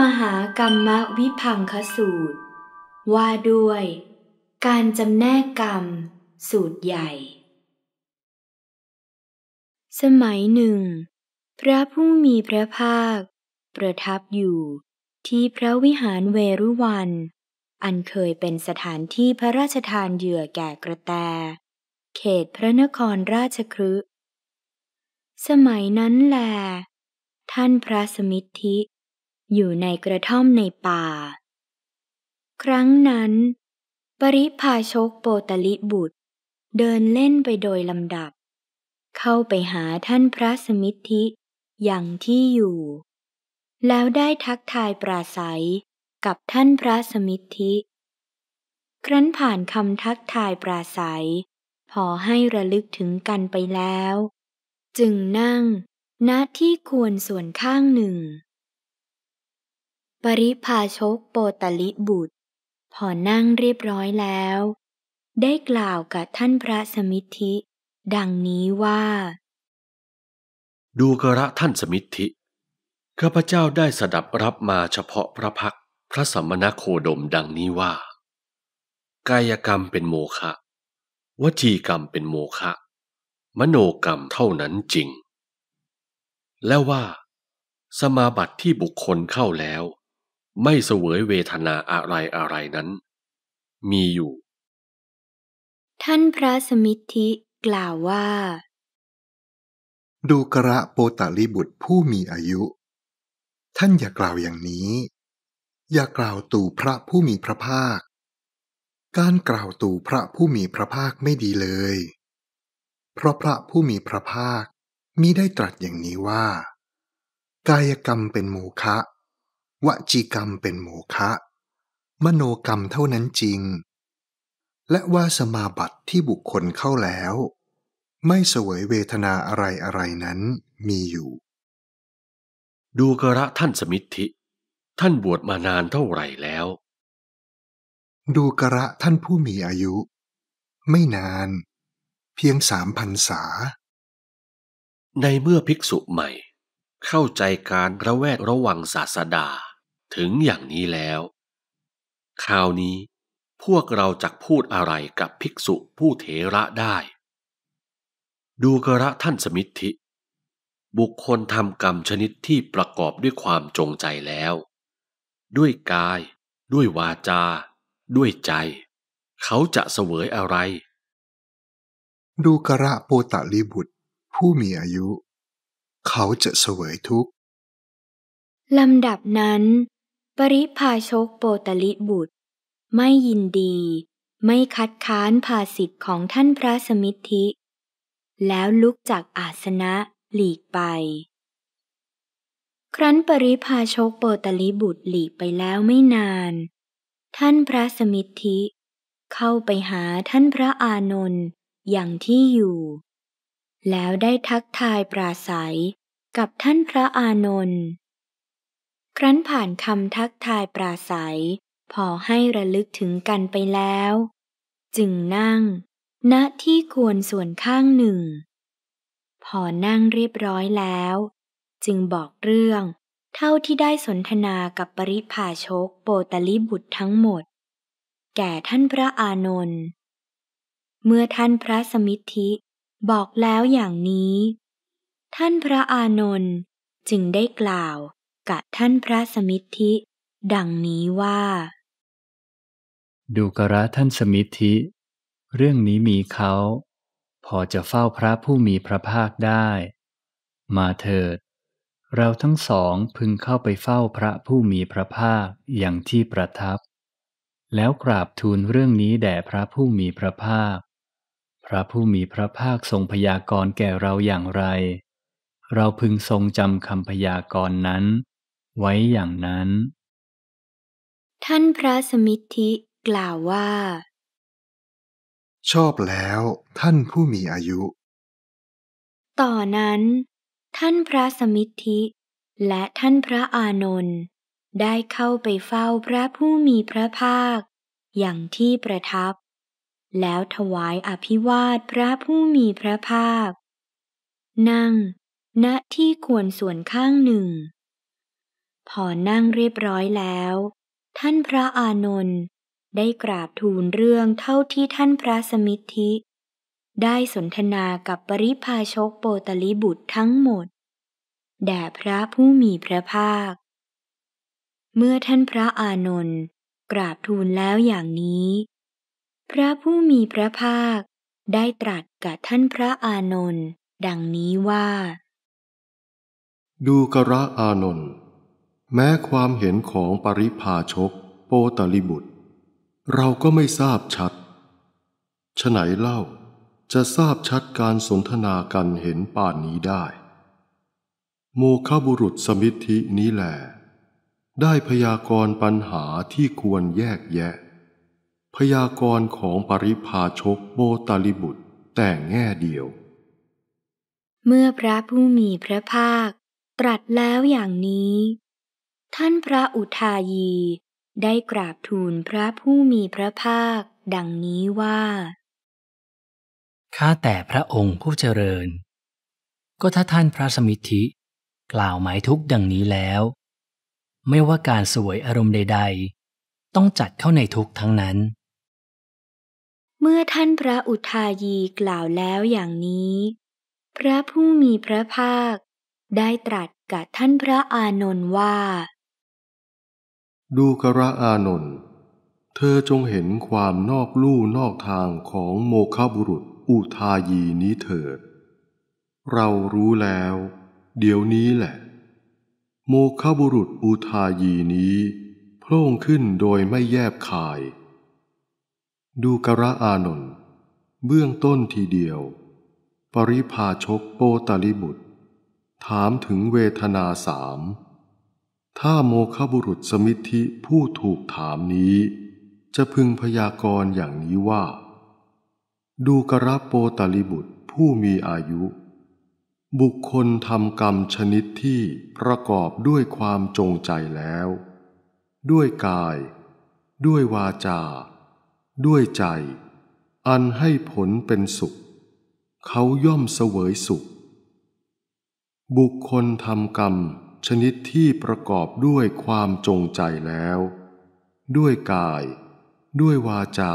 มหากรรมวิพังคสูตร ว่าด้วยการจำแนกกรรมสูตรใหญ่ สมัยหนึ่ง พระผู้มีพระภาค ประทับอยู่ที่พระวิหารเวรุวัน อันเคยเป็นสถานที่พระราชทานเหยื่อแก่กระแตเขตพระนครราชครืสมัยนั้นแล ท่านพระสมิทธิอยู่ในกระท่อมในป่า ครั้งนั้น ปริพาชกโปตลิบุตร เดินเล่นไปโดยลำดับ เข้าไปหาท่านพระสมิทธิอย่างที่อยู่ แล้วได้ทักทายปราศัยกับท่านพระสมิทธิ ครั้นผ่านคำทักทายปราศัย พอให้ระลึกถึงกันไปแล้ว จึงนั่งณที่ควรส่วนข้างหนึ่งปริพาชกโปตลิบุตรพอนั่งเรียบร้อยแล้ว ได้กล่าวกับท่านพระสมิทธิ ดังนี้ว่า ดูกระท่านสมิทธิข้าพเจ้าได้สดับรับมาเฉพาะพระพักพระสมณโคดมดังนี้ว่ากายกรรมเป็นโมฆะวจีกรรมเป็นโมฆะมโนกรรมเท่านั้นจริง และว่าสมาบัติที่บุคคลเข้าแล้วไม่เสวยเวทนาอะไรอะไรนั้น มีอยู่ ท่านพระสมิทธิกล่าวว่า ดูกระโปตาลิบุตรผู้มีอายุ ท่านอย่ากล่าวอย่างนี้ อย่ากล่าวตู่พระผู้มีพระภาค การกล่าวตู่พระผู้มีพระภาคไม่ดีเลย เพราะพระผู้มีพระภาคมิได้ตรัสอย่างนี้ว่า กายกรรมเป็นโมฆะวจีกรรมเป็นโมฆะมโนกรรมเท่านั้นจริง และว่าสมาบัติที่บุคคลเข้าแล้ว ไม่เสวยเวทนาอะไรอะไรนั้นมีอยู่ ดูกระท่านสมิทธิ ท่านบวชมานานเท่าไหร่แล้ว ดูกระท่านผู้มีอายุ ไม่นานเพียงสามพันษาในเมื่อภิกษุใหม่ เข้าใจการระแวดระวังศาสดาถึงอย่างนี้แล้ว คราวนี้พวกเราจะพูดอะไรกับภิกษุผู้เถระได้ ดูกระท่านสมิทธิ บุคคลทำกรรมชนิดที่ประกอบด้วยความจงใจแล้ว ด้วยกาย ด้วยวาจา ด้วยใจ เขาจะเสวยอะไร ดูกระโปตะลิบุตร ผู้มีอายุ เขาจะเสวยทุกข์ลำดับนั้นปริพาชกโปตลิบุตรไม่ยินดีไม่คัดค้านภาสิทธิ์ของท่านพระสมิทธิ แล้วลุกจากอาสนะหลีกไป ครั้นปริพาชกโปตลิบุตรหลีกไปแล้วไม่นาน ท่านพระสมิทธิเข้าไปหาท่านพระอานนท์อย่างที่อยู่ แล้วได้ทักทายปราศัยกับท่านพระอานนท์ครั้นผ่านคำทักทายปราศัยพอให้ระลึกถึงกันไปแล้ว จึงนั่ง ณที่ควรส่วนข้างหนึ่ง พอนั่งเรียบร้อยแล้ว จึงบอกเรื่อง เท่าที่ได้สนทนากับปริพาชกโปตลิบุตรทั้งหมด แก่ท่านพระอานนท์เมื่อท่านพระสมิทธิ บอกแล้วอย่างนี้ ท่านพระอานนท์จึงได้กล่าวกะท่านพระสมิทธิ ดังนี้ว่า ดูกระท่านสมิทธิ เรื่องนี้มีเขา พอจะเฝ้าพระผู้มีพระภาคได้ มาเถิด เราทั้งสองพึงเข้าไปเฝ้าพระผู้มีพระภาคอย่างที่ประทับ แล้วกราบทูลเรื่องนี้แด่พระผู้มีพระภาค พระผู้มีพระภาคทรงพยากรณ์แก่เราอย่างไร เราพึงทรงจำคำพยากรณ์นั้นไว้อย่างนั้น ท่านพระสมิทธิกล่าวว่า ชอบแล้วท่านผู้มีอายุ ต่อนนั้น ท่านพระสมิทธิ และท่านพระอานนท์ได้เข้าไปเฝ้าพระผู้มีพระภาค อย่างที่ประทับ แล้วถวายอภิวาทพระผู้มีพระภาคนั่งณที่ควรส่วนข้างหนึ่งพอนั่งเรียบร้อยแล้ว ท่านพระอานนท์ได้กราบทูลเรื่องเท่าที่ท่านพระสมิทธิ ได้สนทนากับปริพาชกโปตลิบุตรทั้งหมด แด่พระผู้มีพระภาค เมื่อท่านพระอานนท์กราบทูลแล้วอย่างนี้ พระผู้มีพระภาคได้ตรัสกับท่านพระอานนท์ดังนี้ว่า ดูกระอานนท์แม้ความเห็นของปริพาชกโปตลิบุตร เราก็ไม่ทราบชัดฉไหนเล่าจะทราบชัดการสนทนากันเห็นป่านนี้ได้โมคบุรุษสมิทธินี้แหลได้พยากรปัญหาที่ควรแยกแยะ พยากรของปริพาชกโบตาลิบุตร แต่แง่เดียว เมื่อพระผู้มีพระภาคตรัสแล้วอย่างนี้ท่านพระอุทายีได้กราบทูลพระผู้มีพระภาค ดังนี้ว่า ข้าแต่พระองค์ผู้เจริญ ก็ถ้าท่านพระสมิทธิ กล่าวหมายทุกดังนี้แล้ว ไม่ว่าการสวยอารมณ์ใด ๆ ต้องจัดเข้าในทุกทั้งนั้น เมื่อท่านพระอุทายีกล่าวแล้วอย่างนี้ พระผู้มีพระภาคได้ตรัสกับท่านพระอานนท์ว่าดูกระอานนท์เธอจงเห็นความนอกลู่นอกทางของโมคะบุรุษอุทายีนี้เถิด เรารู้แล้ว เดี๋ยวนี้แหละ โมคะบุรุษอุทายีนี้โพล่งขึ้นโดยไม่แยบคาย ดูกระอานนท์เบื้องต้นทีเดียว ปริพาชกโปตลิบุตร ถามถึงเวทนาสามถ้าโมคบุรุษสมิทธิผู้ถูกถามนี้ จะพึงพยากรณ์อย่างนี้ว่า ดูกระโปตลิบุตรผู้มีอายุ บุคคลทำกรรมชนิดที่ประกอบด้วยความจงใจแล้ว ด้วยกาย ด้วยวาจา ด้วยใจ อันให้ผลเป็นสุข เขาย่อมเสวยสุข บุคคลทำกรรมชนิดที่ประกอบด้วยความจงใจแล้ว ด้วยกาย ด้วยวาจา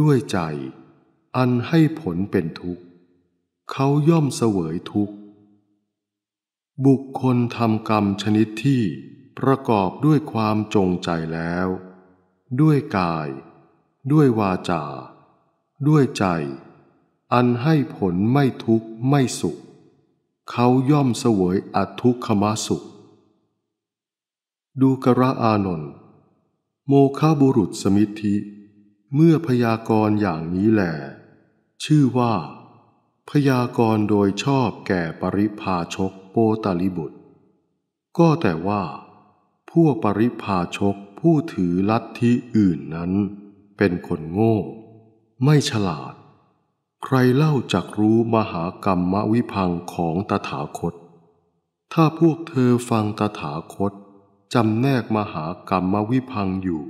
ด้วยใจ อันให้ผลเป็นทุกข์ เขาย่อมเสวยทุกข์ บุคคลทำกรรมชนิดที่ประกอบด้วยความจงใจแล้ว ด้วยกาย ด้วยวาจา ด้วยใจ อันให้ผลไม่ทุกข์ ไม่สุขเขาย่อมเสวยอัทุกขมสุข ดูกระอานนท์โมคาบุรุษสมิทธิ เมื่อพยากรณ์อย่างนี้แหลชื่อว่า พยากรณ์โดยชอบแก่ปริพาชกโปตาลิบุตร ก็แต่ว่าพวกปริพาชกผู้ถือลัทธิอื่นนั้นเป็นคนโง่ไม่ฉลาดใครเล่าจักรู้มหากรรมวิพังของตถาคต ถ้าพวกเธอฟังตถาคตจำแนกมหากรรมวิพังอยู่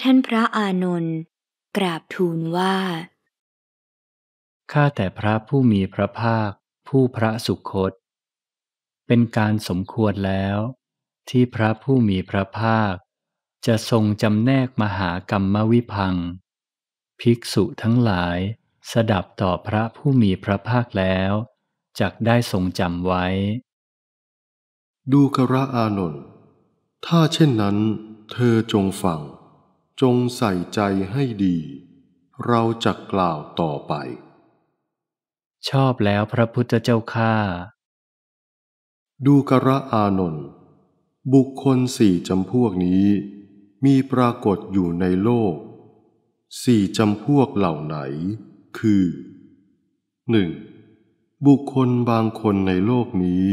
ท่านพระอานนท์กราบทูลว่า ข้าแต่พระผู้มีพระภาคผู้พระสุคต เป็นการสมควรแล้ว ที่พระผู้มีพระภาค จะทรงจำแนกมหากรรมวิพังภิกษุทั้งหลาย สดับต่อพระผู้มีพระภาคแล้ว จักได้ทรงจำไว้ ดูกระอานนท์ถ้าเช่นนั้นเธอจงฟัง จงใส่ใจให้ดี เราจะกล่าวต่อไป ชอบแล้วพระพุทธเจ้าข้าดูกระอานนท์บุคคลสี่จำพวกนี้ มีปรากฏอยู่ในโลกสี่จำพวกเหล่าไหน คือ 1. บุคคลบางคนในโลกนี้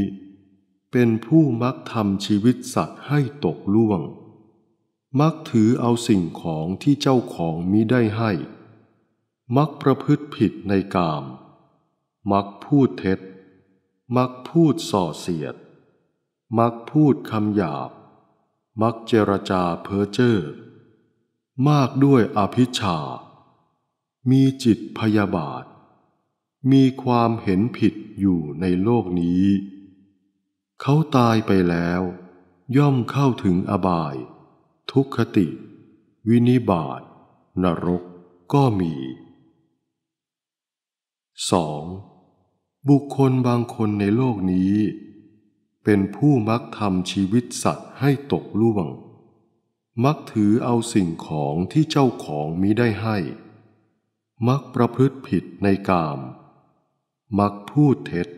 เป็นผู้มักทำชีวิตสัตว์ให้ตกล่วง มักถือเอาสิ่งของที่เจ้าของมิได้ให้ มักประพฤติผิดในกาม มักพูดเท็จ มักพูดส่อเสียด มักพูดคำหยาบ มักเจรจาเพ้อเจ้อมากด้วยอภิชา มีจิตพยาบาท มีความเห็นผิดอยู่ในโลกนี้ เขาตายไปแล้ว ย่อมเข้าถึงอบาย ทุกขติ วินิบาตนรกก็มี 2. บุคคลบางคนในโลกนี้ เป็นผู้มักทำชีวิตสัตว์ให้ตกล่วงมักถือเอาสิ่งของที่เจ้าของมิได้ให้ มักประพฤติผิดในกาม มักพูดเท็จ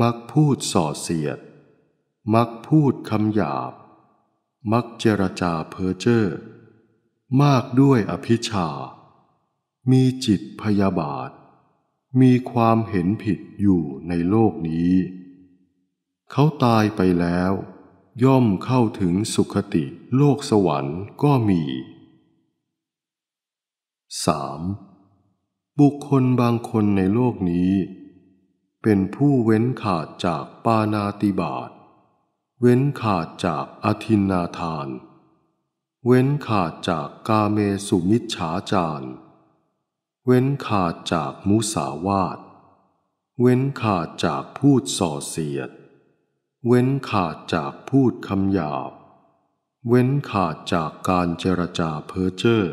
มักพูดส่อเสียด มักพูดคำหยาบ มักเจรจาเพ้อเจ้อมากด้วยอภิชา มีจิตพยาบาท มีความเห็นผิดอยู่ในโลกนี้ เขาตายไปแล้วย่อมเข้าถึงสุขติโลกสวรรค์ก็มี 3. บุคคลบางคนในโลกนี้ เป็นผู้เว้นขาดจากปานาติบาต เว้นขาดจากอธินนาทาน เว้นขาดจากกาเมสุมิชฉาจาร เว้นขาดจากมุสาวาท เว้นขาดจากพูดส่อเสียดเว้นขาดจากพูดคำหยาบ เว้นขาดจากการเจรจาเพ้อเจ้อ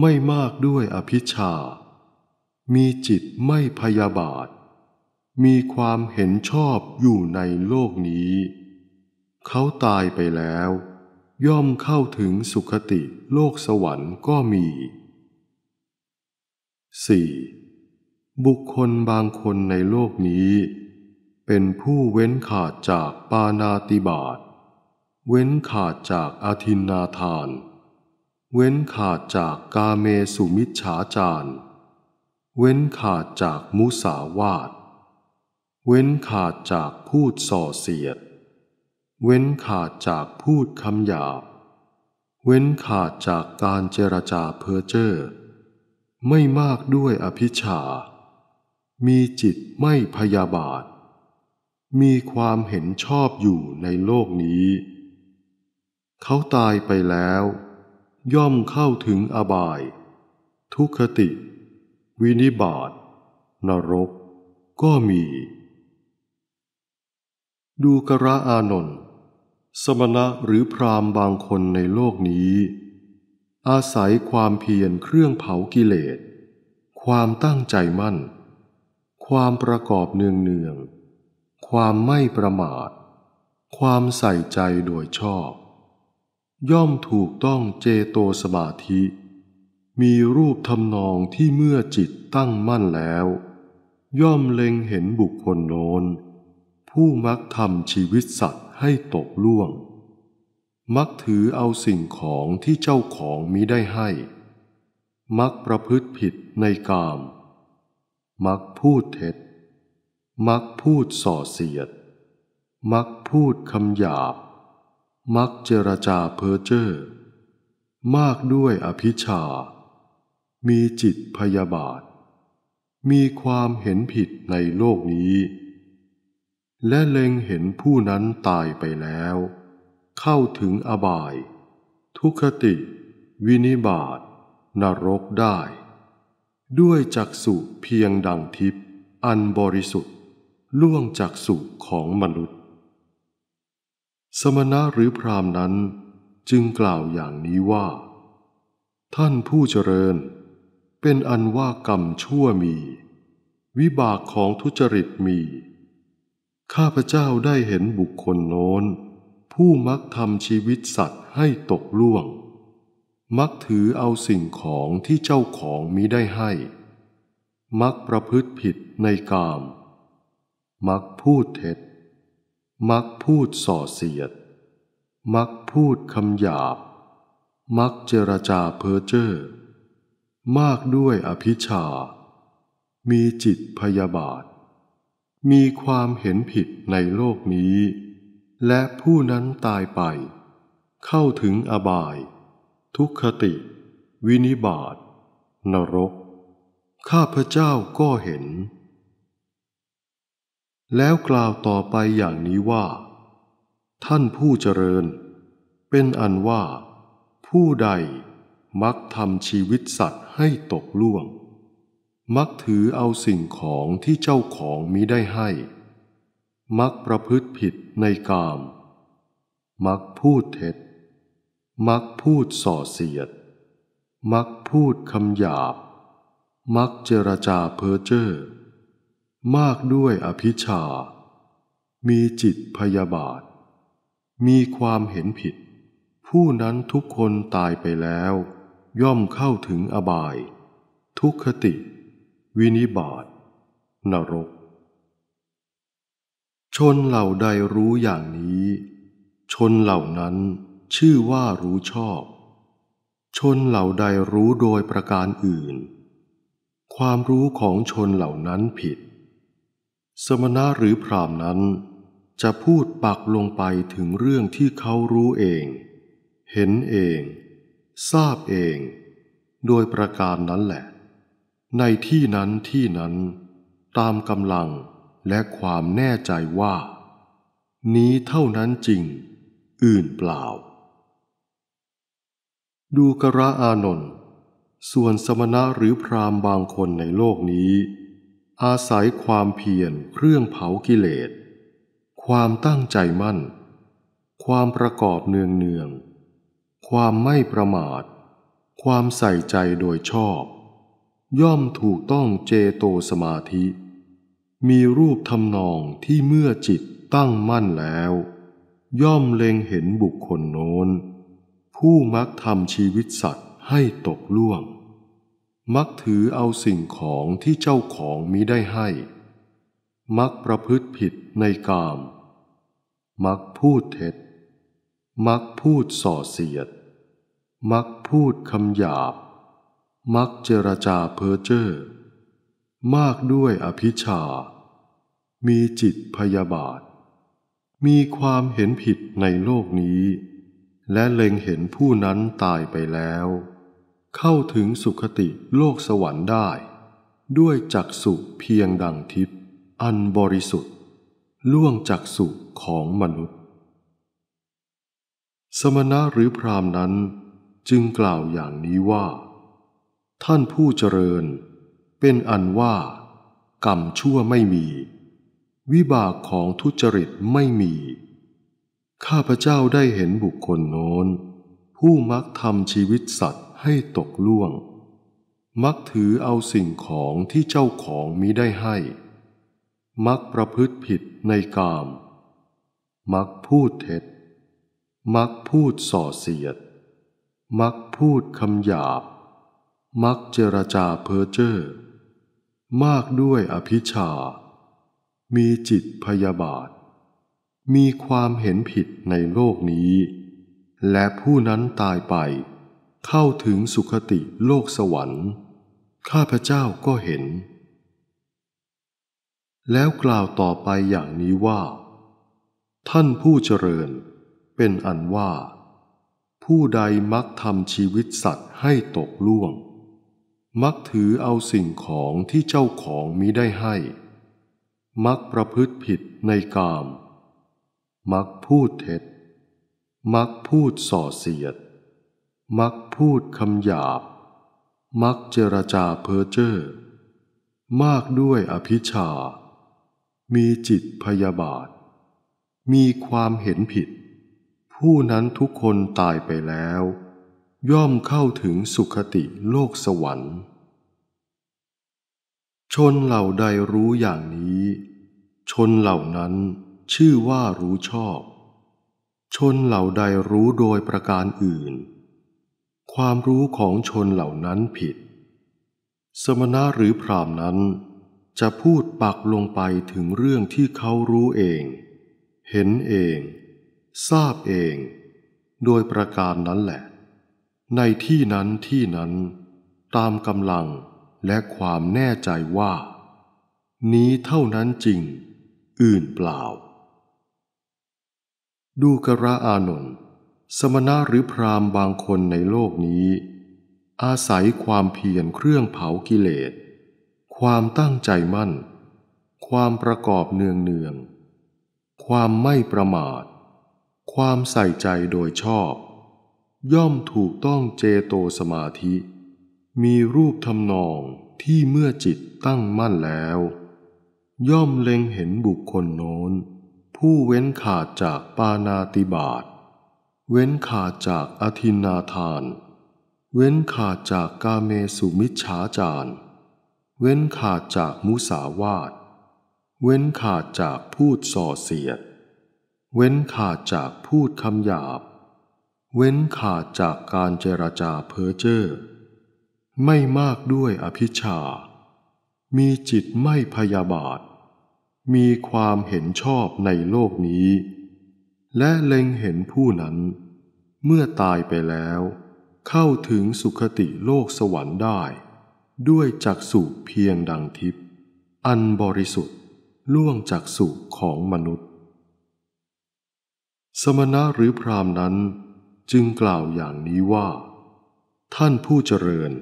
ไม่มากด้วยอภิชา มีจิตไม่พยาบาท มีความเห็นชอบอยู่ในโลกนี้ เขาตายไปแล้ว ย่อมเข้าถึงสุคติโลกสวรรค์ก็มี 4. บุคคลบางคนในโลกนี้เป็นผู้เว้นขาดจากปานาติบาต เว้นขาดจากอาทินนาทาน เว้นขาดจากกาเมสุมิชฉาจาร เว้นขาดจากมุสาวาตเว้นขาดจากพูดส่อเสียด เว้นขาดจากพูดคำหยาบ เว้นขาดจากการเจรจาเพ้อเจ้อไม่มากด้วยอภิชา มีจิตไม่พยาบาทมีความเห็นชอบอยู่ในโลกนี้ เขาตายไปแล้ว ย่อมเข้าถึงอบาย ทุคติ วินิบาตนรก ก็มี ดูกระอานนท์สมณะหรือพรามบางคนในโลกนี้ อาศัยความเพียรเครื่องเผากิเลสความตั้งใจมั่น ความประกอบเนืองเนืองความไม่ประมาท ความใส่ใจโดยชอบ ย่อมถูกต้องเจโตสมาธิ มีรูปทำนองที่เมื่อจิตตั้งมั่นแล้ว ย่อมเล็งเห็นบุคคลโน้นผู้มักทำชีวิตสัตว์ให้ตกล่วง มักถือเอาสิ่งของที่เจ้าของมิได้ให้ มักประพฤติผิดในกาม มักพูดเท็จมักพูดส่อเสียด มักพูดคำหยาบ มักเจรจาเพ้อเจ้อมากด้วยอภิชา มีจิตพยาบาท มีความเห็นผิดในโลกนี้ และเล็งเห็นผู้นั้นตายไปแล้ว เข้าถึงอบาย ทุคติ วินิบาตนรกได้ ด้วยจักสุเพียงดังทิพย์อันบริสุทธิล่วงจากสุขของมนุษย์ สมณะหรือพรามนั้นจึงกล่าวอย่างนี้ว่า ท่านผู้เจริญ เป็นอันว่ากรรมชั่วมี วิบากของทุจริตมี ข้าพเจ้าได้เห็นบุคคลโน้น ผู้มักทำชีวิตสัตว์ให้ตกล่วง มักถือเอาสิ่งของที่เจ้าของมิได้ให้ มักประพฤติผิดในกามมักพูดเท็จ มักพูดส่อเสียด มักพูดคำหยาบ มักเจรจาเพ้อเจ้อมากด้วยอภิชา มีจิตพยาบาท มีความเห็นผิดในโลกนี้ และผู้นั้นตายไป เข้าถึงอบาย ทุกขติ วินิบาตนรก ข้าพเจ้าก็เห็นแล้วกล่าวต่อไปอย่างนี้ว่า ท่านผู้เจริญเป็นอันว่า ผู้ใดมักทำชีวิตสัตว์ให้ตกล่วง มักถือเอาสิ่งของที่เจ้าของมิได้ให้ มักประพฤติผิดในกาม มักพูดเท็จ มักพูดส่อเสียด มักพูดคำหยาบ มักเจรจาเพ้อเจ้อมากด้วยอภิชา มีจิตพยาบาท มีความเห็นผิด ผู้นั้นทุกคนตายไปแล้ว ย่อมเข้าถึงอบาย ทุกขติ วินิบาตนรก ชนเหล่าใดรู้อย่างนี้ ชนเหล่านั้นชื่อว่ารู้ชอบ ชนเหล่าใดรู้โดยประการอื่น ความรู้ของชนเหล่านั้นผิดสมณะหรือพรามนั้นจะพูดปักลงไปถึงเรื่องที่เขารู้เอง เห็นเอง ทราบเอง โดยประการนั้นแหละ ในที่นั้นที่นั้น ตามกำลังและความแน่ใจว่า นี้เท่านั้นจริง อื่นเปล่า ดูกระอานนท์ส่วนสมณะหรือพรามบางคนในโลกนี้อาศัยความเพียรเครื่องเผากิเลสความตั้งใจมั่น ความประกอบเนืองเนืองความไม่ประมาท ความใส่ใจโดยชอบ ย่อมถูกต้องเจโตสมาธิ มีรูปทำนองที่เมื่อจิตตั้งมั่นแล้ว ย่อมเล็งเห็นบุคคลโน้นผู้มักทำชีวิตสัตว์ให้ตกล่วงมักถือเอาสิ่งของที่เจ้าของมิได้ให้ มักประพฤติผิดในกาม มักพูดเท็จ มักพูดส่อเสียด มักพูดคำหยาบ มักเจรจาเพ้อเจ้อ มากด้วยอภิชา มีจิตพยาบาท มีความเห็นผิดในโลกนี้ และเล็งเห็นผู้นั้นตายไปแล้วเข้าถึงสุขติโลกสวรรค์ได้ ด้วยจักสุเพียงดังทิพย์อันบริสุทธิ์ ล่วงจักสุของมนุษย์ สมณะหรือพรามนั้นจึงกล่าวอย่างนี้ว่า ท่านผู้เจริญเป็นอันว่า กรรมชั่วไม่มี วิบากของทุจริตไม่มี ข้าพเจ้าได้เห็นบุคคลโน้น ผู้มักทำชีวิตสัตว์ให้ตกล่วง มักถือเอาสิ่งของที่เจ้าของมิได้ให้ มักประพฤติผิดในกาม มักพูดเท็จ มักพูดส่อเสียด มักพูดคำหยาบ มักเจรจาเพ้อเจ้อ มากด้วยอภิชา มีจิตพยาบาท มีความเห็นผิดในโลกนี้ และผู้นั้นตายไปเข้าถึงสุคติโลกสวรรค์ข้าพเจ้าก็เห็น แล้วกล่าวต่อไปอย่างนี้ว่า ท่านผู้เจริญเป็นอันว่า ผู้ใดมักทำชีวิตสัตว์ให้ตกล่วง มักถือเอาสิ่งของที่เจ้าของมิได้ให้ มักประพฤติผิดในกาม มักพูดเท็จ มักพูดส่อเสียดมักพูดคำหยาบ มักเจรจาเพ้อเจ้อ มากด้วยอภิชา มีจิตพยาบาท มีความเห็นผิด ผู้นั้นทุกคนตายไปแล้ว ย่อมเข้าถึงสุคติโลกสวรรค์ ชนเหล่าใดรู้อย่างนี้ ชนเหล่านั้นชื่อว่ารู้ชอบ ชนเหล่าใดรู้โดยประการอื่นความรู้ของชนเหล่านั้นผิด สมณะหรือพรามนั้น จะพูดปักลงไปถึงเรื่องที่เขารู้เอง เห็นเอง ทราบเอง โดยประการนั้นแหละ ในที่นั้นที่นั้น ตามกำลังและความแน่ใจว่า นี้เท่านั้นจริง อื่นเปล่า ดูกระอานนท์สมณะหรือพราหมณ์บางคนในโลกนี้ อาศัยความเพียรเครื่องเผากิเลสความตั้งใจมั่น ความประกอบเนืองเนืองความไม่ประมาท ความใส่ใจโดยชอบ ย่อมถูกต้องเจโตสมาธิ มีรูปทำนองที่เมื่อจิตตั้งมั่นแล้ว ย่อมเล็งเห็นบุคคลโน้น ผู้เว้นขาดจากปานาติบาตเว้นขาดจากอธินาทาน เว้นขาดจากกาเมสุมิชฌาจาร เว้นขาดจากมุสาวาท เว้นขาดจากพูดส่อเสียด เว้นขาดจากพูดคำหยาบ เว้นขาดจากการเจรจาเพ้อเจ้อไม่มากด้วยอภิชา มีจิตไม่พยาบาท มีความเห็นชอบในโลกนี้ และเล็งเห็นผู้นั้นเมื่อตายไปแล้ว เข้าถึงสุคติโลกสวรรค์ได้ ด้วยจักสุเพียงดังทิพย์อันบริสุทธิ์ล่วงจักสุของมนุษย์ สมณะหรือพรามนั้นจึงกล่าวอย่างนี้ว่า ท่านผู้เจริญ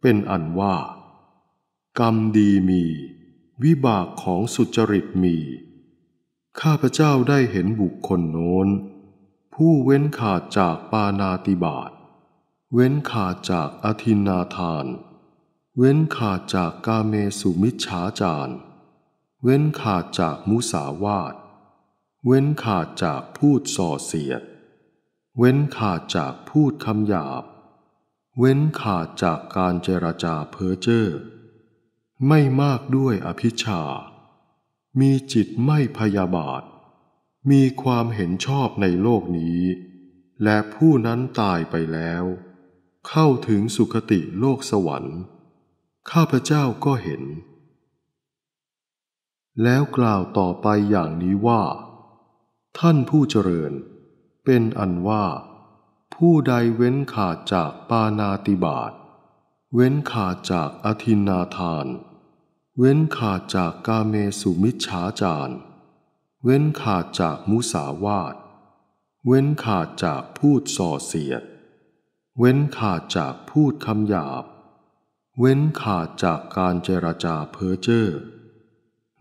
เป็นอันว่า กรรมดีมี วิบากของสุจริตมี ข้าพเจ้าได้เห็นบุคคลโน้นผู้เว้นขาดจากปานาติบาต เว้นขาดจากอธินาทาน เว้นขาดจากกาเมสุมิชฌาจาร เว้นขาดจากมุสาวาท เว้นขาดจากพูดส่อเสียด เว้นขาดจากพูดคำหยาบ เว้นขาดจากการเจรจาเพ้อเจ้อไม่มากด้วยอภิชา มีจิตไม่พยาบาทมีความเห็นชอบในโลกนี้ และผู้นั้นตายไปแล้ว เข้าถึงสุคติโลกสวรรค์ ข้าพเจ้าก็เห็น แล้วกล่าวต่อไปอย่างนี้ว่า ท่านผู้เจริญเป็นอันว่า ผู้ใดเว้นขาดจากปานาติบาตเว้นขาดจากอธินาทาน เว้นขาดจากกาเมสุมิชฌาจารย์เว้นขาดจากมุสาวาทเว้นขาดจากพูดส่อเสียด เว้นขาดจากพูดคำหยาบ เว้นขาดจากการเจรจาเพ้อเจ้อ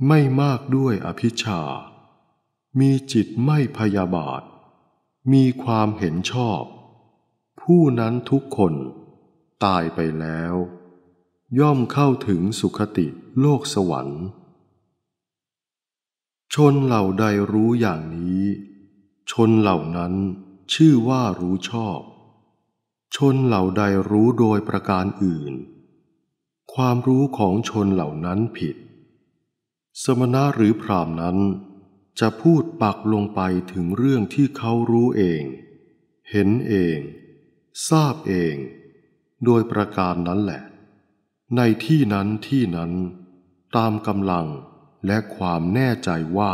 ไม่มากด้วยอภิชา มีจิตไม่พยาบาท มีความเห็นชอบ ผู้นั้นทุกคน ตายไปแล้ว ย่อมเข้าถึงสุคติโลกสวรรค์ชนเหล่าใดรู้อย่างนี้ ชนเหล่านั้นชื่อว่ารู้ชอบ ชนเหล่าใดรู้โดยประการอื่น ความรู้ของชนเหล่านั้นผิด สมณะหรือพรามนั้นจะพูดปักลงไปถึงเรื่องที่เขารู้เอง เห็นเอง ทราบเอง โดยประการนั้นแหละ ในที่นั้นที่นั้นตามกำลังและความแน่ใจว่า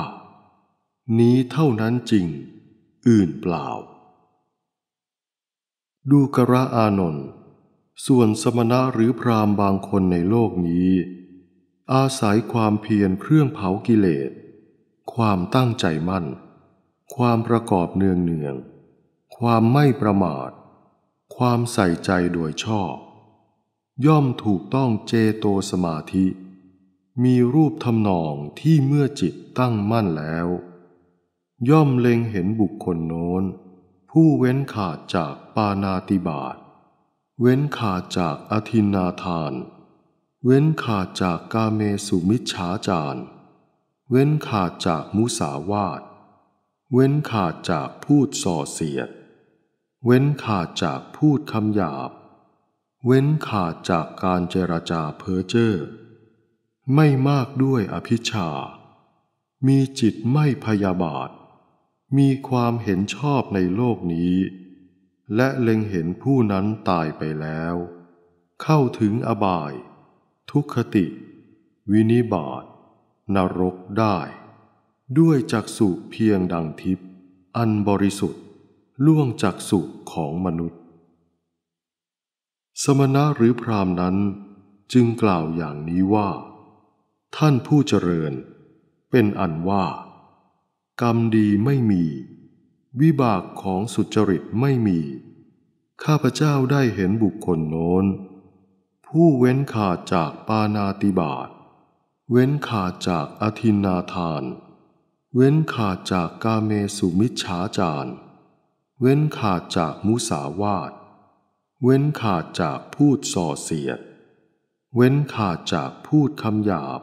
นี้เท่านั้นจริง อื่นเปล่า ดูกระอานนท์ส่วนสมณะหรือพรามบางคนในโลกนี้ อาศัยความเพียรเครื่องเผากิเลสความตั้งใจมั่น ความประกอบเนืองเนืองความไม่ประมาท ความใส่ใจโดยชอบ ย่อมถูกต้องเจโตสมาธิมีรูปทำนองที่เมื่อจิตตั้งมั่นแล้ว ย่อมเล็งเห็นบุคคลโน้นผู้เว้นขาดจากปานาติบาต เว้นขาดจากอธินาทาน เว้นขาดจากกาเมสุมิชฌาจาร เว้นขาดจากมุสาวาท เว้นขาดจากพูดส่อเสียด เว้นขาดจากพูดคำหยาบ เว้นขาดจากการเจรจาเพ้อเจ้อไม่มากด้วยอภิชา มีจิตไม่พยาบาท มีความเห็นชอบในโลกนี้ และเล็งเห็นผู้นั้นตายไปแล้ว เข้าถึงอบาย ทุกขติ วินิบาตนรกได้ ด้วยจักสุเพียงดังทิพย์อันบริสุทธิ์ ล่วงจักสุของมนุษย์ สมณะหรือพรามนั้นจึงกล่าวอย่างนี้ว่าท่านผู้เจริญ เป็นอันว่า กรรมดีไม่มี วิบากของสุจริตไม่มีข้าพเจ้าได้เห็นบุคคลโน้นผู้เว้นขาดจากปานาติบาตเว้นขาดจากอธินาทาน เว้นขาดจากกาเมสุมิชฌาจาร เว้นขาดจากมุสาวาท เว้นขาดจากพูดส่อเสียดเว้นขาดจากพูดคำหยาบ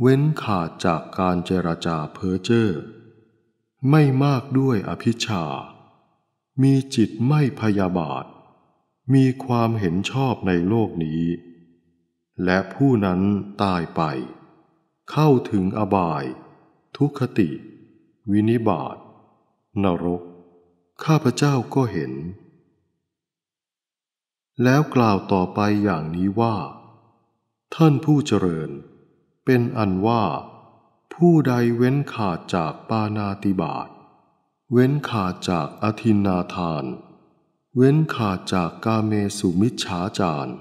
เว้นขาดจากการเจรจาเพ้อเจ้อไม่มากด้วยอภิชา มีจิตไม่พยาบาท มีความเห็นชอบในโลกนี้ และผู้นั้นตายไป เข้าถึงอบาย ทุคติ วินิบาตนรก ข้าพเจ้าก็เห็น แล้วกล่าวต่อไปอย่างนี้ว่า ท่านผู้เจริญเป็นอันว่า ผู้ใดเว้นขาดจากปานาติบาตเว้นขาดจากอธินาทาน เว้นขาดจากกาเมสุมิชฌาจาร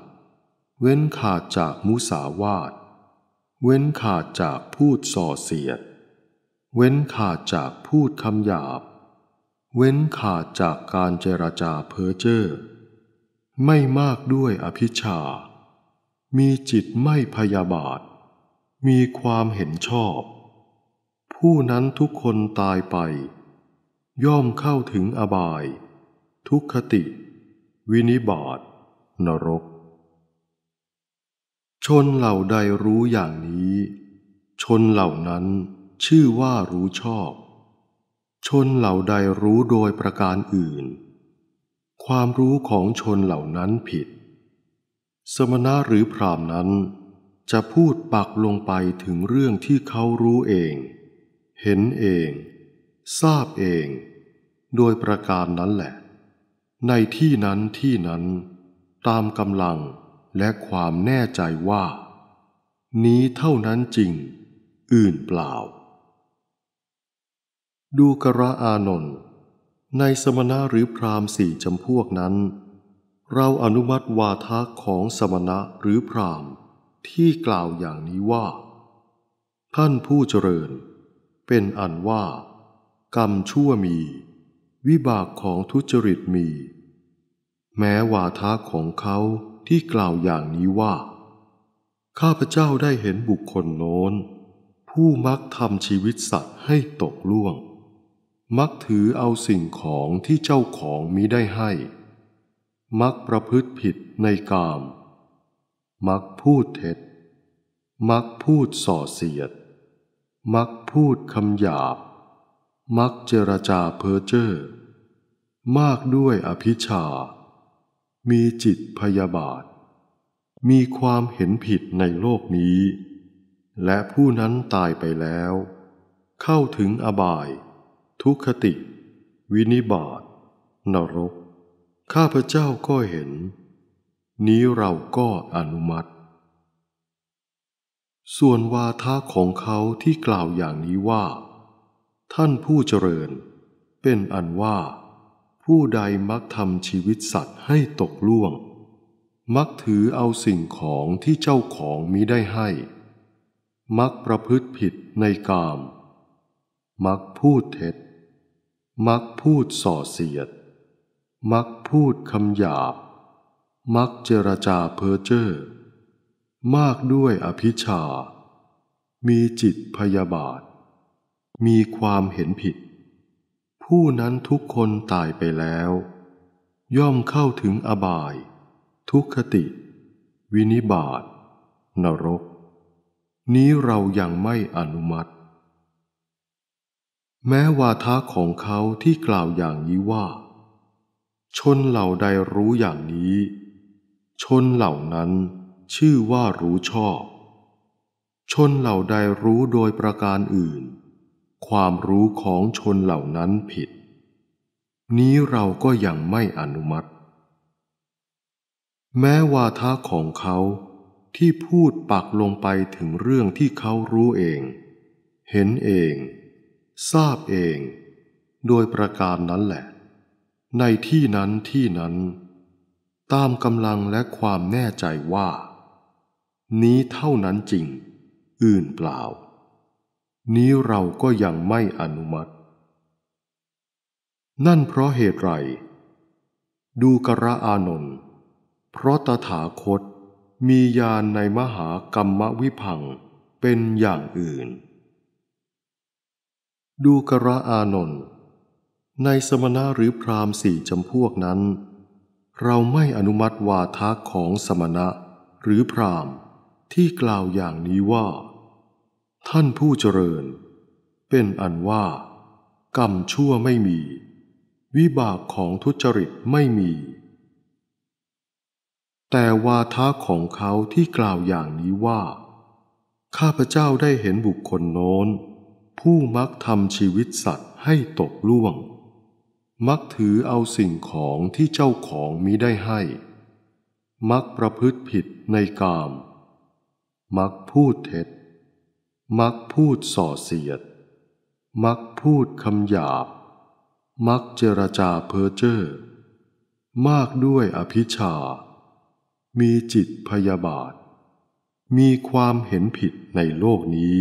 เว้นขาดจากมุสาวาท เว้นขาดจากพูดส่อเสียดเว้นขาดจากพูดคำหยาบ เว้นขาดจากการเจรจาเพ้อเจ้อไม่มากด้วยอภิชา มีจิตไม่พยาบาทมีความเห็นชอบ ผู้นั้นทุกคนตายไป ย่อมเข้าถึงอบาย ทุกขติ วินิบาตนรก ชนเหล่าใดรู้อย่างนี้ ชนเหล่านั้นชื่อว่ารู้ชอบ ชนเหล่าใดรู้โดยประการอื่น ความรู้ของชนเหล่านั้นผิด สมณะหรือพรามนั้นจะพูดปักลงไปถึงเรื่องที่เขารู้เอง เห็นเองทราบเอง โดยประการนั้นแหละ ในที่นั้นที่นั้น ตามกำลังและความแน่ใจว่า นี้เท่านั้นจริง อื่นเปล่า ดูกระอานนท์ในสมณะหรือพราหมณ์สี่จำพวกนั้น เราอนุมัติวาทะของสมณะหรือพราหมณ์ที่กล่าวอย่างนี้ว่า ท่านผู้เจริญ เป็นอันว่า กรรมชั่วมี วิบากของทุจริตมี แม้วาทะของเขาที่กล่าวอย่างนี้ว่า ข้าพเจ้าได้เห็นบุคคลโน้น ผู้มักทำชีวิตสัตว์ให้ตกล่วง มักถือเอาสิ่งของที่เจ้าของมิได้ให้ มักประพฤติผิดในกามมักพูดเท็จมักพูดส่อเสียด มักพูดคำหยาบ มักเจรจาเพ้อเจ้อมากด้วยอภิชา มีจิตพยาบาท มีความเห็นผิดในโลกนี้ และผู้นั้นตายไปแล้ว เข้าถึงอบาย ทุคติ วินิบาตนรก ข้าพเจ้าก็เห็นนี้เราก็อนุมัติ ส่วนวาทะของเขาที่กล่าวอย่างนี้ว่า ท่านผู้เจริญเป็นอันว่า ผู้ใดมักทำชีวิตสัตว์ให้ตกล่วง มักถือเอาสิ่งของที่เจ้าของมิได้ให้ มักประพฤติผิดในกาม มักพูดเท็จ มักพูดส่อเสียด มักพูดคำหยาบมักเจรจาเพ้อเจ้อมากด้วยอภิชา มีจิตพยาบาท มีความเห็นผิด ผู้นั้นทุกคนตายไปแล้ว ย่อมเข้าถึงอบาย ทุกขติ วินิบาตนรก นี้เรายังไม่อนุมัติ แม้วาทะของเขาที่กล่าวอย่างนี้ว่า ชนเหล่าใดรู้อย่างนี้ชนเหล่านั้นชื่อว่ารู้ชอบชนเหล่าใดรู้โดยประการอื่น ความรู้ของชนเหล่านั้นผิด นี้เราก็ยังไม่อนุมัติ แม้วาทะของเขาที่พูดปักลงไปถึงเรื่องที่เขารู้เอง เห็นเอง ทราบเอง โดยประการนั้นแหละ ในที่นั้นที่นั้นตามกำลังและความแน่ใจว่านี้เท่านั้นจริง อื่นเปล่า นี้เราก็ยังไม่อนุมัติ นั่นเพราะเหตุไร ดูกระอานนท์เพราะตถาคตมีญาณในมหากรรมวิพังเป็นอย่างอื่น ดูกระอานนท์ในสมณะหรือพรามสี่จำพวกนั้นเราไม่อนุมัติวาทะของสมณะ หรือพราหมณ์ ที่กล่าวอย่างนี้ว่า ท่านผู้เจริญเป็นอันว่ากรรมชั่วไม่มี วิบากของทุจริตไม่มี แต่วาทะของเขาที่กล่าวอย่างนี้ว่า ข้าพเจ้าได้เห็นบุคคลโน้นผู้มักทำชีวิตสัตว์ให้ตกล่วงมักถือเอาสิ่งของที่เจ้าของมิได้ให้ มักประพฤติผิดในกาม มักพูดเท็จ มักพูดส่อเสียด มักพูดคำหยาบ มักเจรจาเพ้อเจ้อมากด้วยอภิชา มีจิตพยาบาท มีความเห็นผิดในโลกนี้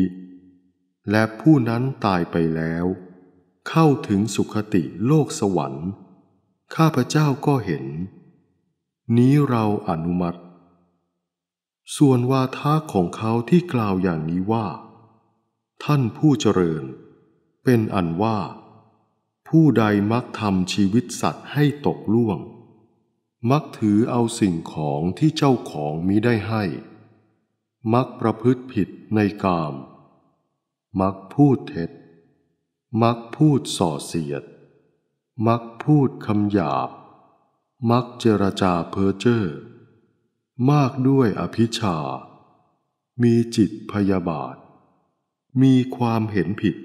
และผู้นั้นตายไปแล้วเข้าถึงสุขติโลกสวรรค์ข้าพเจ้าก็เห็น นี้เราอนุมัติส่วนวาทะของเขาที่กล่าวอย่างนี้ว่า ท่านผู้เจริญ เป็นอันว่า ผู้ใดมักทำชีวิตสัตว์ให้ตกล่วง มักถือเอาสิ่งของที่เจ้าของมิได้ให้ มักประพฤติผิดในกาม มักพูดเท็จมักพูดส่อเสียด มักพูดคำหยาบ มักเจรจาเพ้อเจ้อมากด้วยอภิชา มีจิตพยาบาท มีความเห็นผิด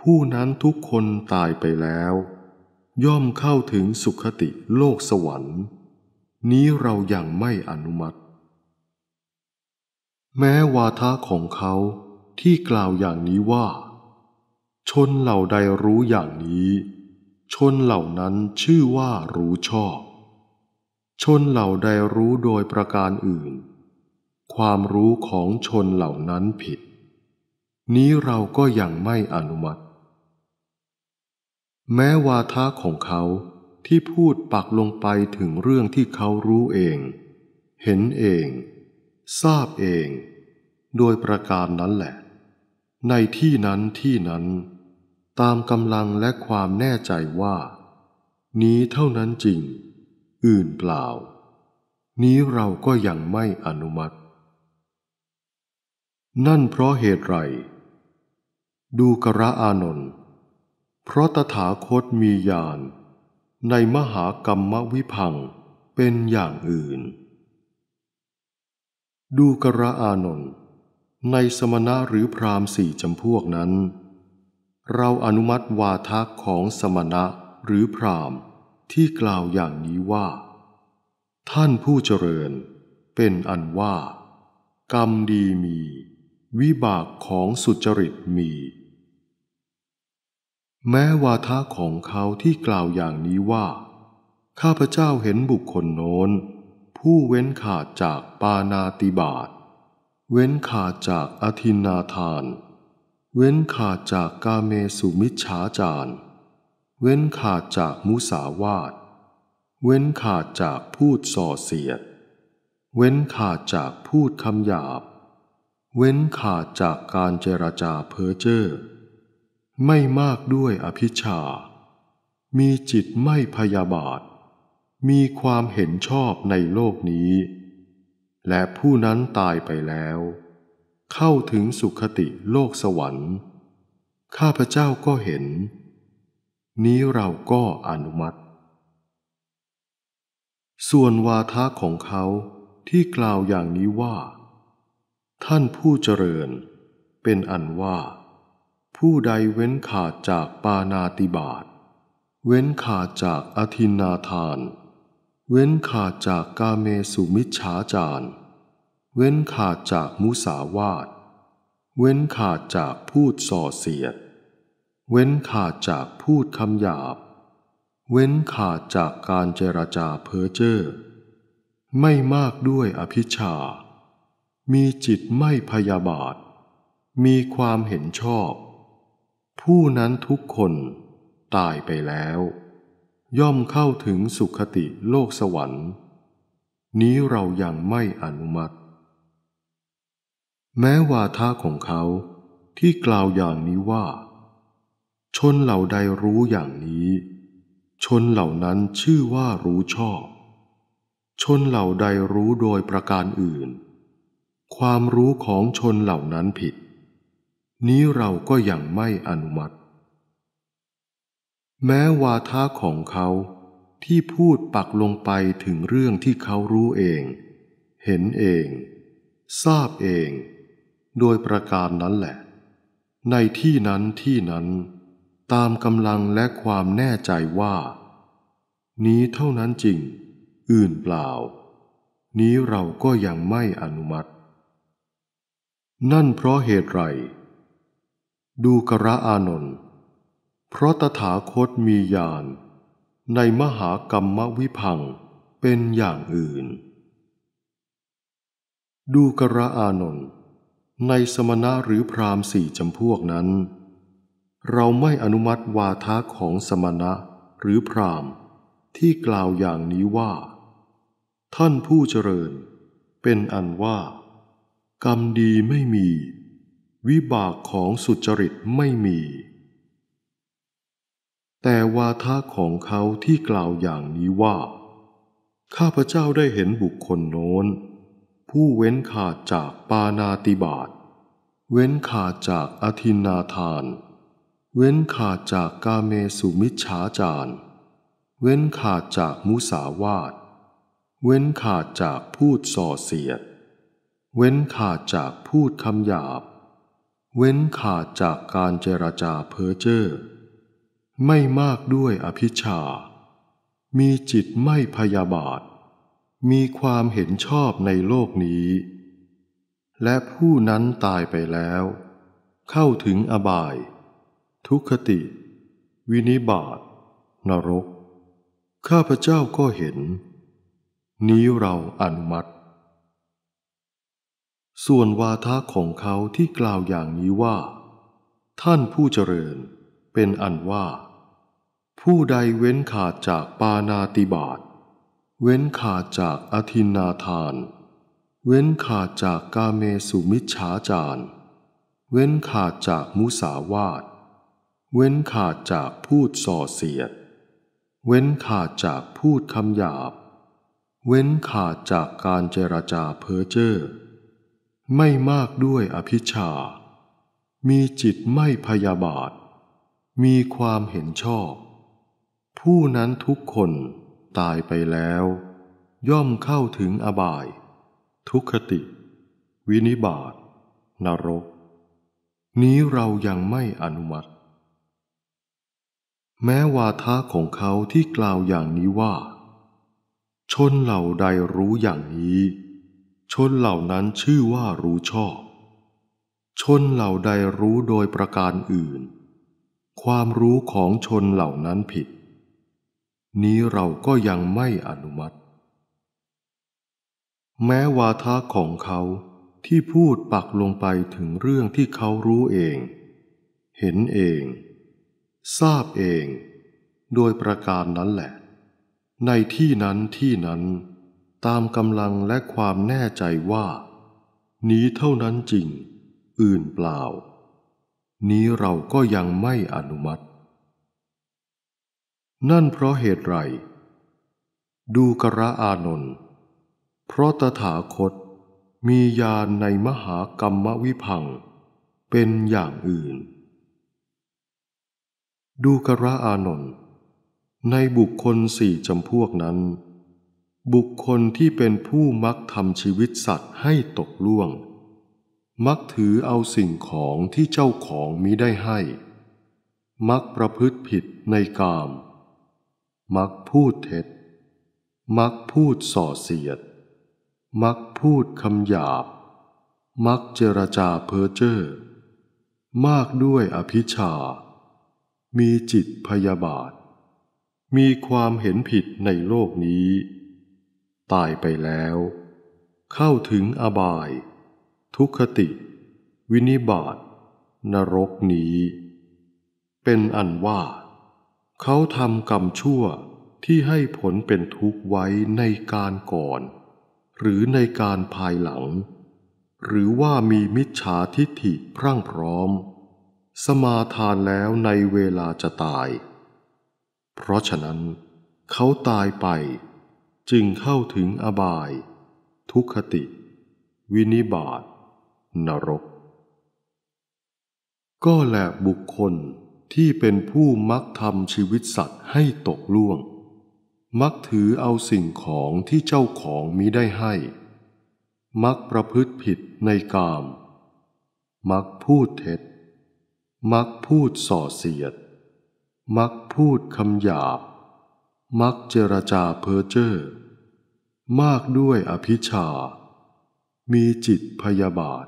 ผู้นั้นทุกคนตายไปแล้ว ย่อมเข้าถึงสุขติโลกสวรรค์ นี้เรายัางไม่อนุมัติ แม้วาทะของเขาที่กล่าวอย่างนี้ว่าชนเหล่าใดรู้อย่างนี้ ชนเหล่านั้นชื่อว่ารู้ชอบ ชนเหล่าใดรู้โดยประการอื่น ความรู้ของชนเหล่านั้นผิด นี้เราก็ยังไม่อนุมัติ แม้วาทะของเขาที่พูดปักลงไปถึงเรื่องที่เขารู้เอง เห็นเอง ทราบเอง โดยประการนั้นแหละ ในที่นั้นที่นั้นตามกำลังและความแน่ใจว่า นี้เท่านั้นจริง อื่นเปล่า นี้เราก็ยังไม่อนุมัติ นั่นเพราะเหตุไรดูกระอานนท์เพราะตถาคตมีญาณในมหากรรมวิพังเป็นอย่างอื่น ดูกระอานนท์ในสมณะหรือพรามสี่จำพวกนั้นเราอนุมัติวาทะของสมณะหรือพราหมณ์ที่กล่าวอย่างนี้ว่า ท่านผู้เจริญเป็นอันว่า กรรมดีมี วิบากของสุจริตมี แม้วาทะของเขาที่กล่าวอย่างนี้ว่า ข้าพเจ้าเห็นบุคคลโน้นผู้เว้นขาดจากปานาติบาตเว้นขาดจากอธินาทานเว้นขาดจากกาเมสุมิชฌาจาร เว้นขาดจากมุสาวาท เว้นขาดจากพูดส่อเสียด เว้นขาดจากพูดคำหยาบ เว้นขาดจากการเจรจาเพ้อเจ้อไม่มากด้วยอภิชา มีจิตไม่พยาบาท มีความเห็นชอบในโลกนี้ และผู้นั้นตายไปแล้วเข้าถึงสุขติโลกสวรรค์ ข้าพเจ้าก็เห็น นี้เราก็อนุมัติ ส่วนวาทะของเขาที่กล่าวอย่างนี้ว่า ท่านผู้เจริญเป็นอันว่า ผู้ใดเว้นขาดจากปานาติบาต เว้นขาดจากอธินาทาน เว้นขาดจากกาเมสุมิชฌาจารย์เว้นขาดจากมุสาวาทเว้นขาดจากพูดส่อเสียด เว้นขาดจากพูดคำหยาบ เว้นขาดจากการเจรจาเพ้อเจ้อ ไม่มากด้วยอภิชา มีจิตไม่พยาบาท มีความเห็นชอบ ผู้นั้นทุกคนตายไปแล้ว ย่อมเข้าถึงสุขติโลกสวรรค์ นี้เรายังไม่อนุมัติแม้วาทะของเขาที่กล่าวอย่างนี้ว่า ชนเหล่าใดรู้อย่างนี้ ชนเหล่านั้นชื่อว่ารู้ชอบ ชนเหล่าใดรู้โดยประการอื่น ความรู้ของชนเหล่านั้นผิด นี้เราก็ยังไม่อนุมัติแม้วาทะของเขาที่พูดปักลงไปถึงเรื่องที่เขารู้เอง เห็นเอง ทราบเองโดยประการนั้นแหละ ในที่นั้นที่นั้น ตามกำลังและความแน่ใจว่า นี้เท่านั้นจริง อื่นเปล่า นี้เราก็ยังไม่อนุมัติ นั่นเพราะเหตุไรดูกระอานนท์เพราะตถาคตมีญาณในมหากรรมวิพังเป็นอย่างอื่น ดูกระอานนท์ในสมณะหรือพราหมณ์สี่จำพวกนั้น เราไม่อนุมัติวาทะของสมณะหรือพราหมณ์ที่กล่าวอย่างนี้ว่า ท่านผู้เจริญเป็นอันว่า กรรมดีไม่มี วิบากของสุจริตไม่มี แต่วาทะของเขาที่กล่าวอย่างนี้ว่า ข้าพเจ้าได้เห็นบุคคลโน้นผู้เว้นขาดจากปานาติบาต เว้นขาดจากอธินาทาน เว้นขาดจากกาเมสุมิชฌาจาร เว้นขาดจากมุสาวาท เว้นขาดจากพูดส่อเสียด เว้นขาดจากพูดคำหยาบ เว้นขาดจากการเจรจาเพ้อเจ้อ ไม่มากด้วยอภิชา มีจิตไม่พยาบาทมีความเห็นชอบในโลกนี้ และผู้นั้นตายไปแล้ว เข้าถึงอบาย ทุกขติ วินิบาตนรก ข้าพเจ้าก็เห็นนี้เราอนุมัติส่วนวาทะของเขาที่กล่าวอย่างนี้ว่า ท่านผู้เจริญเป็นอันว่า ผู้ใดเว้นขาดจากปานาติบาตเว้นขาดจากอธินาทาน เว้นขาดจากกาเมสุมิชฌาจาร เว้นขาดจากมุสาวาท เว้นขาดจากพูดส่อเสียด เว้นขาดจากพูดคำหยาบ เว้นขาดจากการเจรจาเพ้อเจ้อ ไม่มากด้วยอภิชา มีจิตไม่พยาบาท มีความเห็นชอบ ผู้นั้นทุกคนตายไปแล้วย่อมเข้าถึงอบาย ทุคติ วินิบาตนรก นี้เรายังไม่อนุมัติแม้วาทะของเขาที่กล่าวอย่างนี้ว่า ชนเหล่าใดรู้อย่างนี้ ชนเหล่านั้นชื่อว่ารู้ชอบชนเหล่าใดรู้โดยประการอื่น ความรู้ของชนเหล่านั้นผิดนี้เราก็ยังไม่อนุมัติ แม้วาทะของเขาที่พูดปักลงไปถึงเรื่องที่เขารู้เอง เห็นเอง ทราบเอง โดยประการนั้นแหละ ในที่นั้นที่นั้น ตามกำลังและความแน่ใจว่า นี้เท่านั้นจริง อื่นเปล่า นี้เราก็ยังไม่อนุมัตินั่นเพราะเหตุไร ดูกระอานนท์เพราะตถาคตมีญาณในมหากรรมวิพังเป็นอย่างอื่น ดูกระอานนท์ในบุคคลสี่จำพวกนั้น บุคคลที่เป็นผู้มักทำชีวิตสัตว์ให้ตกล่วง มักถือเอาสิ่งของที่เจ้าของมิได้ให้ มักประพฤติผิดในกามมักพูดเท็จ มักพูดส่อเสียด มักพูดคำหยาบ มักเจรจาเพ้อเจ้อมากด้วยอภิชา มีจิตพยาบาท มีความเห็นผิดในโลกนี้ ตายไปแล้ว เข้าถึงอบาย ทุกขติ วินิบาตนรกนี้ เป็นอันว่าเขาทำกรรมชั่วที่ให้ผลเป็นทุกข์ไว้ในการก่อน หรือในการภายหลัง หรือว่ามีมิจฉาทิฏฐิพรั่งพร้อม สมาทานแล้วในเวลาจะตาย เพราะฉะนั้นเขาตายไป จึงเข้าถึงอบาย ทุกขติ วินิบาตนรก ก็แหละบุคคลที่เป็นผู้มักทำชีวิตสัตว์ให้ตกล่วง มักถือเอาสิ่งของที่เจ้าของมิได้ให้ มักประพฤติผิดในกาม มักพูดเท็จ มักพูดส่อเสียด มักพูดคำหยาบ มักเจรจาเพ้อเจ้อ มากด้วยอภิชา มีจิตพยาบาท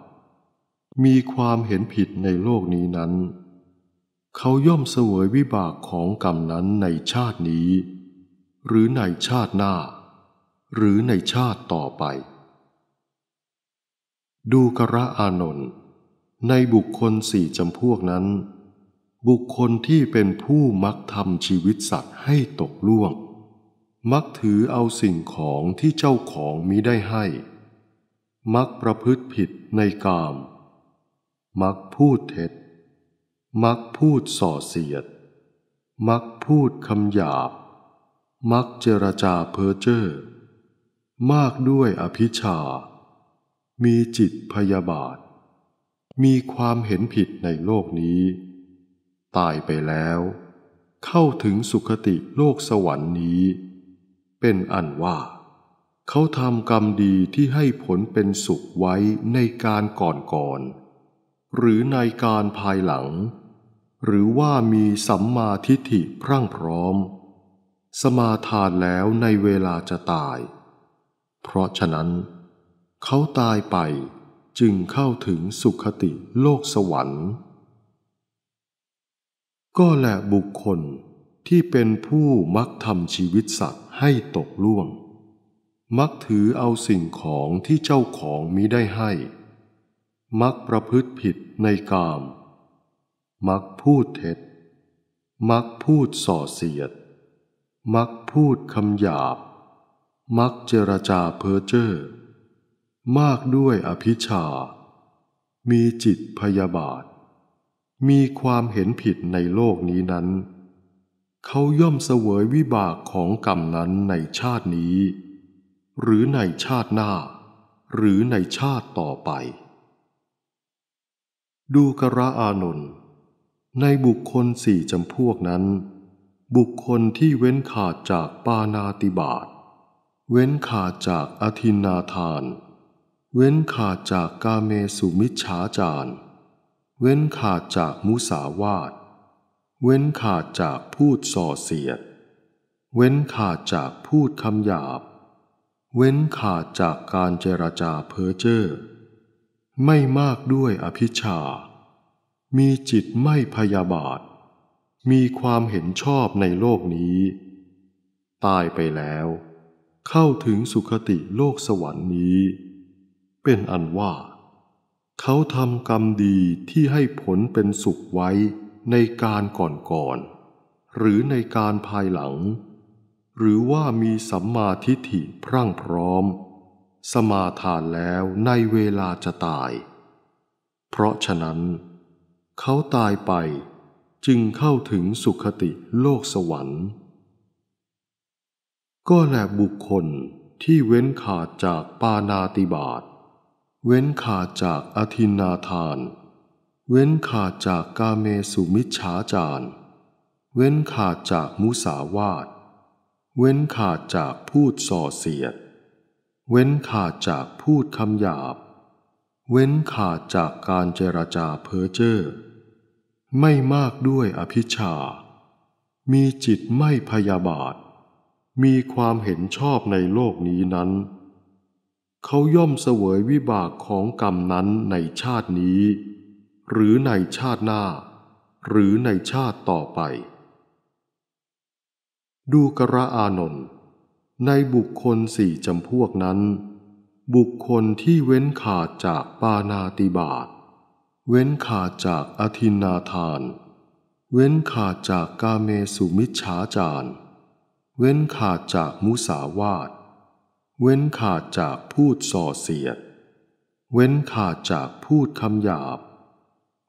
มีความเห็นผิดในโลกนี้นั้นเขาย่อมเสวยวิบากของกรรมนั้นในชาตินี้ หรือในชาติหน้า หรือในชาติต่อไป ดูกระอานนท์ในบุคคลสี่จำพวกนั้น บุคคลที่เป็นผู้มักทำชีวิตสัตว์ให้ตกล่วง มักถือเอาสิ่งของที่เจ้าของมิได้ให้ มักประพฤติผิดในกาม มักพูดเท็จมักพูดส่อเสียด มักพูดคำหยาบ มักเจรจาเพ้อเจ้อ มากด้วยอภิชา มีจิตพยาบาท มีความเห็นผิดในโลกนี้ ตายไปแล้ว เข้าถึงสุคติโลกสวรรค์นี้ เป็นอันว่า เขาทำกรรมดีที่ให้ผลเป็นสุขไว้ในการก่อนก่อน หรือในการภายหลังหรือว่ามีสัมมาทิฏฐิพรั่งพร้อม สมาทานแล้วในเวลาจะตาย เพราะฉะนั้น เขาตายไปจึงเข้าถึงสุขติโลกสวรรค์ ก็แหละบุคคลที่เป็นผู้มักทำชีวิตสัตว์ให้ตกล่วง มักถือเอาสิ่งของที่เจ้าของมิได้ให้ มักประพฤติผิดในกามมักพูดเท็จมักพูดส่อเสียด มักพูดคำหยาบ มักเจรจาเพ้อเจ้อมากด้วยอภิชา มีจิตพยาบาท มีความเห็นผิดในโลกนี้นั้น เขาย่อมเสวยวิบากของกรรมนั้นในชาตินี้ หรือในชาติหน้า หรือในชาติต่อไป ดูกระอานนท์ในบุคคลสี่จำพวกนั้น บุคคลที่เว้นขาดจากปานาติบาตเว้นขาดจากอธินาทาน เว้นขาดจากกาเมสุมิชฌาจาร เว้นขาดจากมุสาวาตเว้นขาดจากพูดส่อเสียด เว้นขาดจากพูดคำหยาบ เว้นขาดจากการเจรจาเพ้อเจ้อไม่มากด้วยอภิชามีจิตไม่พยาบาท มีความเห็นชอบในโลกนี้ ตายไปแล้ว เข้าถึงสุคติโลกสวรรค์นี้ เป็นอันว่า เขาทำกรรมดีที่ให้ผลเป็นสุขไว้ ในการก่อนๆหรือในการภายหลัง หรือว่ามีสัมมาทิฏฐิพรั่งพร้อม สมาทานแล้วในเวลาจะตาย เพราะฉะนั้นเขาตายไปจึงเข้าถึงสุขติโลกสวรรค์ ก็แหละบุคคลที่เว้นขาดจากปานาติบาต เว้นขาดจากอธินาทาน เว้นขาดจากกาเมสุมิชฌาจาร เว้นขาดจากมุสาวาท เว้นขาดจากพูดส่อเสียด เว้นขาดจากพูดคำหยาบเว้นขาดจากการเจรจาเพ้อเจ้อ ไม่มากด้วยอภิชา มีจิตไม่พยาบาท มีความเห็นชอบในโลกนี้นั้น เขาย่อมเสวยวิบากของกรรมนั้นในชาตินี้ หรือในชาติหน้า หรือในชาติต่อไป ดูกระอานนท์ในบุคคลสี่จำพวกนั้นบุคคลที่เว้นขาดจากปานาติบาต เว้นขาดจากอธินาทาน เว้นขาดจากกาเมสุมิชฌาจาร เว้นขาดจากมุสาวาท เว้นขาดจากพูดส่อเสียด เว้นขาดจากพูดคำหยาบ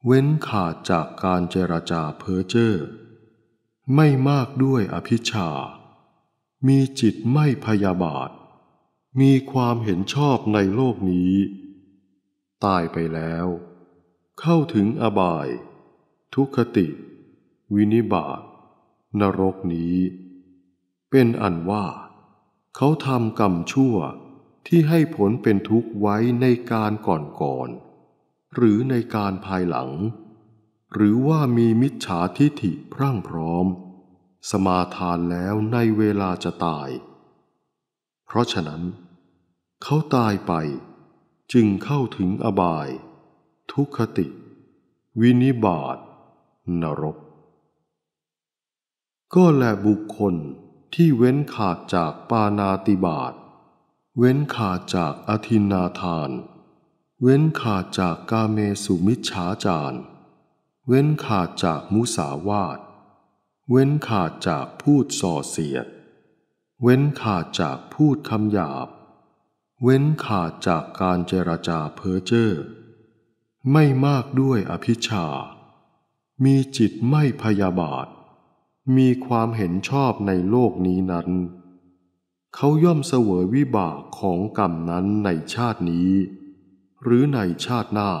เว้นขาดจากการเจรจาเพ้อเจ้อไม่มากด้วยอภิชา มีจิตไม่พยาบาทมีความเห็นชอบในโลกนี้ ตายไปแล้ว เข้าถึงอบาย ทุคติ วินิบาตนรกนี้ เป็นอันว่า เขาทำกรรมชั่วที่ให้ผลเป็นทุกข์ไว้ในการก่อนๆหรือในการภายหลัง หรือว่ามีมิจฉาทิฐิพรั่งพร้อม สมาทานแล้วในเวลาจะตาย เพราะฉะนั้นเขาตายไปจึงเข้าถึงอบาย ทุคติ วินิบาตนรก ก็และบุคคลที่เว้นขาดจากปานาติบาต เว้นขาดจากอธินาทาน เว้นขาดจากกาเมสุมิชฌาจาร เว้นขาดจากมุสาวาตเว้นขาดจากพูดส่อเสียดเว้นขาดจากพูดคำหยาบเว้นขาดจากการเจรจาเพ้อเจ้อไม่มากด้วยอภิชา มีจิตไม่พยาบาท มีความเห็นชอบในโลกนี้นั้น เขาย่อมเสวยวิบากของกรรมนั้นในชาตินี้ หรือในชาติหน้า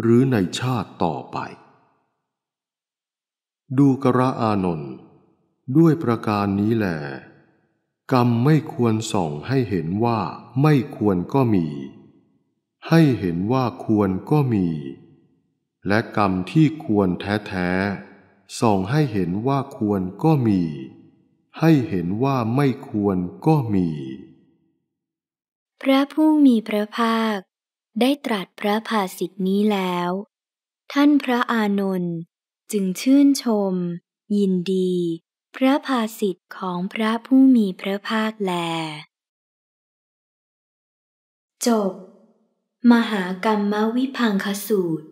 หรือในชาติต่อไป ดูกระอานนท์ด้วยประการนี้แหละกรรมไม่ควรส่องให้เห็นว่าไม่ควรก็มี ให้เห็นว่าควรก็มี และกรรมที่ควรแท้ๆ ส่องให้เห็นว่าควรก็มี ให้เห็นว่าไม่ควรก็มี พระผู้มีพระภาคได้ตรัสพระภาสิทธินี้แล้ว ท่านพระอานนท์จึงชื่นชมยินดีพระภาสิทธิ์ของพระผู้มีพระภาคแล จบ มหากรรมวิพังคสูตร